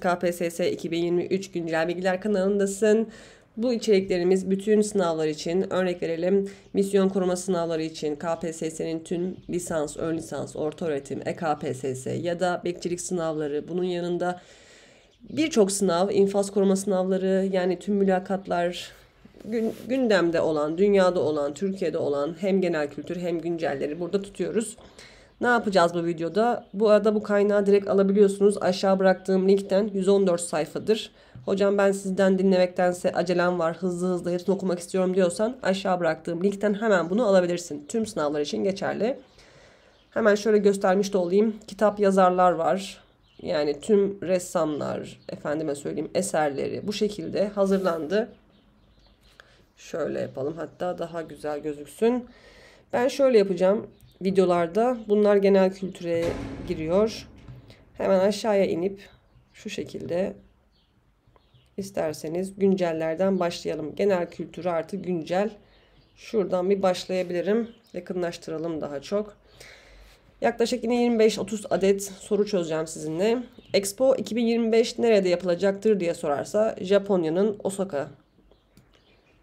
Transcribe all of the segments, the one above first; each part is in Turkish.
KPSS 2023 güncel bilgiler kanalındasın. Bu içeriklerimiz bütün sınavlar için örnek verelim misyon koruma sınavları için KPSS'nin tüm lisans, ön lisans, orta öğretim, EKPSS ya da bekçilik sınavları bunun yanında birçok sınav, infaz koruma sınavları yani tüm mülakatlar gün, gündemde olan, dünyada olan, Türkiye'de olan hem genel kültür hem güncelleri burada tutuyoruz. Ne yapacağız bu videoda? Bu arada bu kaynağı direkt alabiliyorsunuz. Aşağı bıraktığım linkten 114 sayfadır. Hocam ben sizden dinlemektense acelem var hızlı hızlı hepsini okumak istiyorum diyorsan aşağı bıraktığım linkten hemen bunu alabilirsin. Tüm sınavlar için geçerli. Hemen şöyle göstermiş de olayım. Kitap yazarlar var. Yani tüm ressamlar, efendime söyleyeyim eserleri bu şekilde hazırlandı. Şöyle yapalım hatta daha güzel gözüksün. Ben şöyle yapacağım videolarda bunlar genel kültüre giriyor. Hemen aşağıya inip şu şekilde isterseniz güncellerden başlayalım. Genel kültürü artı güncel. Şuradan bir başlayabilirim. Yakınlaştıralım daha çok. Yaklaşık yine 25-30 adet soru çözeceğim sizinle. Expo 2025 nerede yapılacaktır diye sorarsa Japonya'nın Osaka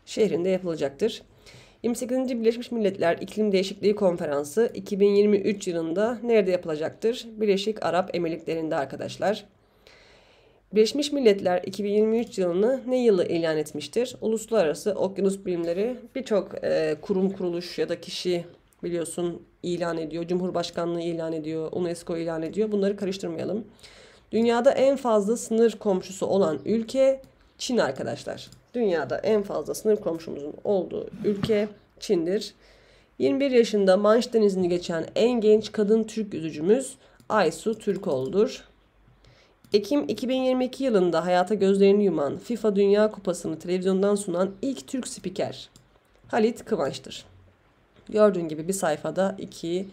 şehrinde yapılacaktır. 28. Birleşmiş Milletler İklim Değişikliği Konferansı 2023 yılında nerede yapılacaktır? Birleşik Arap Emirlikleri'nde arkadaşlar. Birleşmiş Milletler 2023 yılını ne yılı ilan etmiştir? Uluslararası Okyanus Bilimleri birçok e, kurum kuruluş ya da kişi biliyorsun ilan ediyor. Cumhurbaşkanlığı ilan ediyor, UNESCO ilan ediyor. Bunları karıştırmayalım. Dünyada en fazla sınır komşusu olan ülke Çin arkadaşlar. Dünyada en fazla sınır komşumuzun olduğu ülke Çin'dir. 21 yaşında Manş Denizi'ni geçen en genç kadın Türk yüzücümüz Aysu Türkoğlu'dur. Ekim 2022 yılında hayata gözlerini yuman FIFA Dünya Kupası'nı televizyondan sunan ilk Türk spiker Halit Kıvanç'tır. Gördüğün gibi bir sayfada 2,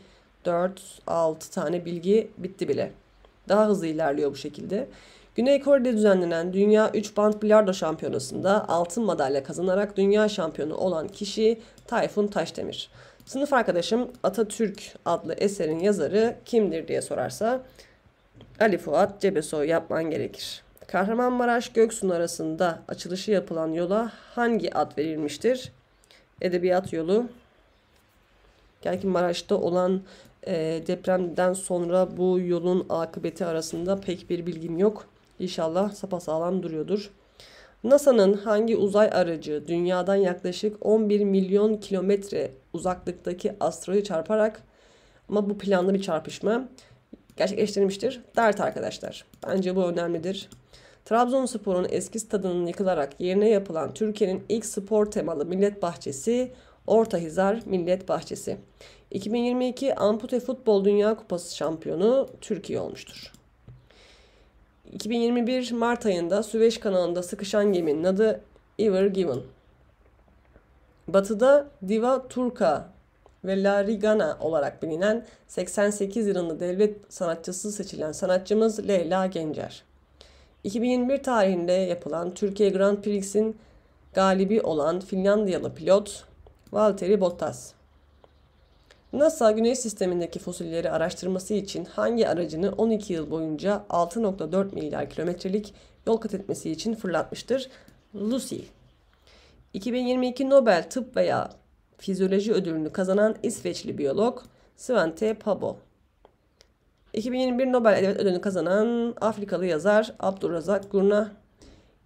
4, 6 tane bilgi bitti bile. Daha hızlı ilerliyor bu şekilde. Güney Kore'de düzenlenen Dünya 3 Band Bilardo Şampiyonası'nda altın madalya kazanarak dünya şampiyonu olan kişi Tayfun Taşdemir. Sınıf arkadaşım Atatürk adlı eserin yazarı kimdir diye sorarsa Ali Fuat Cebesoy yapman gerekir. Kahramanmaraş Göksun arasında açılışı yapılan yola hangi ad verilmiştir? Edebiyat yolu. Belki Maraş'ta olan e, depremden sonra bu yolun akıbeti arasında pek bir bilgim yok. İnşallah sapasağlam duruyordur. NASA'nın hangi uzay aracı dünyadan yaklaşık 11 milyon kilometre uzaklıktaki asteroidi çarparak ama bu planlı bir çarpışma gerçekleştirmiştir. Dert arkadaşlar. Bence bu önemlidir. Trabzonspor'un eski stadının yıkılarak yerine yapılan Türkiye'nin ilk spor temalı millet bahçesi Orta Ortahizar Millet Bahçesi. 2022 Ampute Futbol Dünya Kupası şampiyonu Türkiye olmuştur. 2021 Mart ayında Süveyş kanalında sıkışan geminin adı Ever Given. Batıda Diva Turka ve La Rigana olarak bilinen 88 yılında devlet sanatçısı seçilen sanatçımız Leyla Gencer. 2021 tarihinde yapılan Türkiye Grand Prix'in galibi olan Finlandiyalı pilot Valtteri Bottas. NASA Güneş sistemindeki fosilleri araştırması için hangi aracını 12 yıl boyunca 6.4 milyar kilometrelik yol kat etmesi için fırlatmıştır? Lucy. 2022 Nobel Tıp veya Fizyoloji ödülünü kazanan İsveçli biyolog Svante Pabo. 2021 Nobel Edebiyat Ödülünü kazanan Afrikalı yazar Abdurrazak Gurna.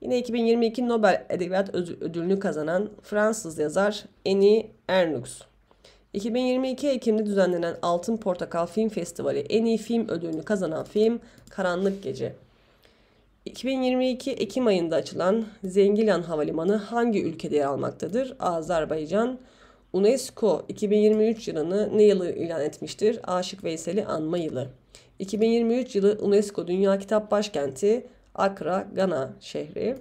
Yine 2022 Nobel Edebiyat Ödülünü kazanan Fransız yazar Annie Ernaux. 2022 Ekim'de düzenlenen Altın Portakal Film Festivali en iyi film ödülünü kazanan film Karanlık Gece. 2022 Ekim ayında açılan Zengilan Havalimanı hangi ülkede yer almaktadır? Azerbaycan. UNESCO 2023 yılını ne yılı ilan etmiştir? Aşık Veysel'i anma yılı. 2023 yılı UNESCO Dünya Kitap Başkenti Akra, Gana şehri.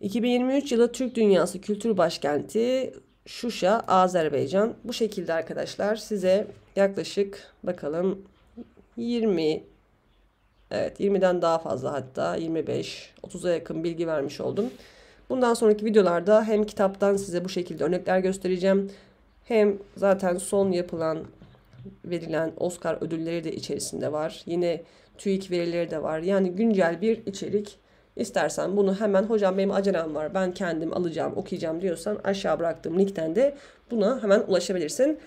2023 yılı Türk Dünyası Kültür Başkenti Şuşa, Azerbaycan. Bu şekilde arkadaşlar size yaklaşık bakalım 20 Evet 20'den daha fazla hatta 25 30'a yakın bilgi vermiş oldum. Bundan sonraki videolarda hem kitaptan size bu şekilde örnekler göstereceğim. Hem zaten son yapılan verilen Oscar ödülleri de içerisinde var. Yine TÜİK verileri de var. Yani güncel bir içerik İstersen bunu hemen hocam benim acelem var ben kendim alacağım okuyacağım diyorsan aşağı bıraktığım linkten de buna hemen ulaşabilirsin.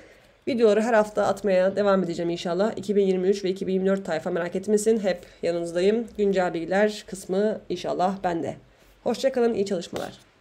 Videoları her hafta atmaya devam edeceğim inşallah. 2023 ve 2024 tayfa merak etmesin. Hep yanınızdayım. Güncel bilgiler kısmı inşallah bende. Hoşçakalın, iyi çalışmalar.